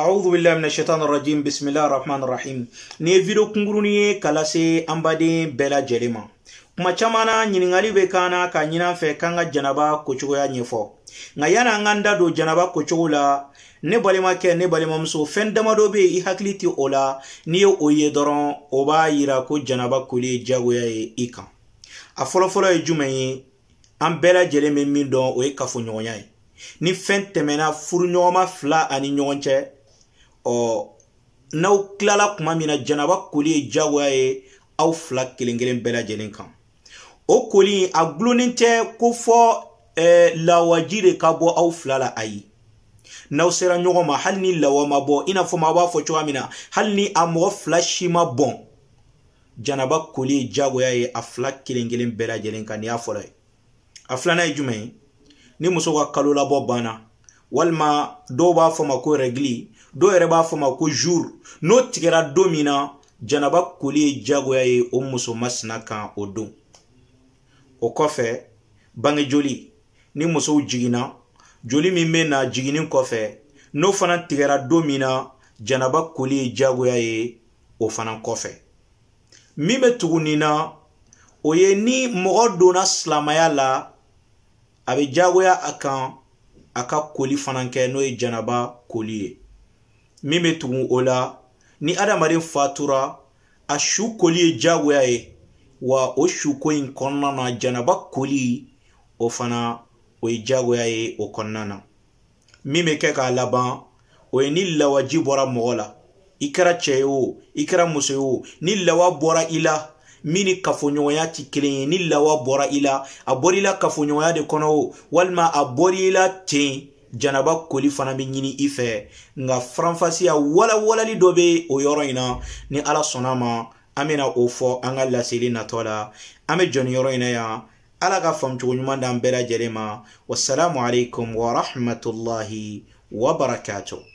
أعوذ بالله من الشيطان الرجيم بسم الله الرحمن الرحيم ني فيديو كنغروني كلاسي أمبادي بلا جريما kuma caman na ɲiningali be kan na ka ɲina fɛ k'an ka janaba kocogoya ɲɛfɔ nka yana an kan da don janaba kocogo la ne balimakɛ ne balimamuso fɛn damadɔ be yen i hakili tɛ o la n'i ye o ye dɔrɔn o b'a yira ko janaba koli ye jagoya ye i kan a fɔlɔfɔlɔ ye jumɛn ye an bɛɛ lajɛlen bɛ min dɔn o ye kafoɲɔgɔnya ye ni fɛn tɛmɛna furuɲɔgɔnma fila ani ɲɔgɔn cɛ ɔ n'aw tilala kuma min na janaba koli ye diyagoya ye aw fila kelen kelen bɛɛ lajɛlen kan o koli a gulonnen tɛ ko fɔ eh, lawaji de ka bɔ aw fila la ayi n'aw sera ɲɔgɔn ma hali ni lawa ma bɔ i n'a fɔ maa b'a fɔ cogoya min na hali ni a mɔgɔ fila si ma bɔn janaba koli ye diyagoya ye a fila kelen kelen bɛɛ lajɛlen kan nin y'a fɔlɔ ye a filanan ye jumɛn ye ni muso ka kalo labɔ banna walima dɔw b'a fɔ ma ko rɛgili dɔw yɛrɛ b'a fɔ ma ko jour n'o tigɛra don min na janaba koli ye jagoya ye o muso masina kan o don o kɔfɛ bange joli ni musow jiginna joli min bɛ na jiginni kɔfɛ n'o fana tigɛra don min na janaba koli ye jagoya ye o fana kɔfɛ min bɛ tugu nin na o ye ni mɔgɔ donna silamɛya la a bɛ jagoya a kan a ka koli fana kɛ n'o ye janaba koli ye min bɛ tugu o la ni adamaden fatura a su koli ye diyagoya ye wa o suko in kɔnɔna na janaba koli o fana o ye diyagoya ye o kɔnɔna na min bɛ kɛ k'a laban o ye ni lawaji bɔra mɔgɔ la i kɛra cɛ ye o i kɛra muso ye o ni lawa bɔra i la min ni kafoɲɔgɔnya ti kelen ye ni lawa bɔra i la a bɔra i la kafoɲɔgɔnya de kɔnɔ o walima a bɔra i la ten janaba koli fana bɛ ɲini i fɛ nka faranfasiya walawalali dɔ bɛ o yɔrɔ in na ni ala sɔnna a ma an bɛna o fɔ an ka laseli natɔ la an bɛ jɔ nin yɔrɔ in na yan ala ka faamucogo ɲuman d'an bɛɛ lajɛlen ma wasalamu alaikum wa rahmatulahi wa barakatuh.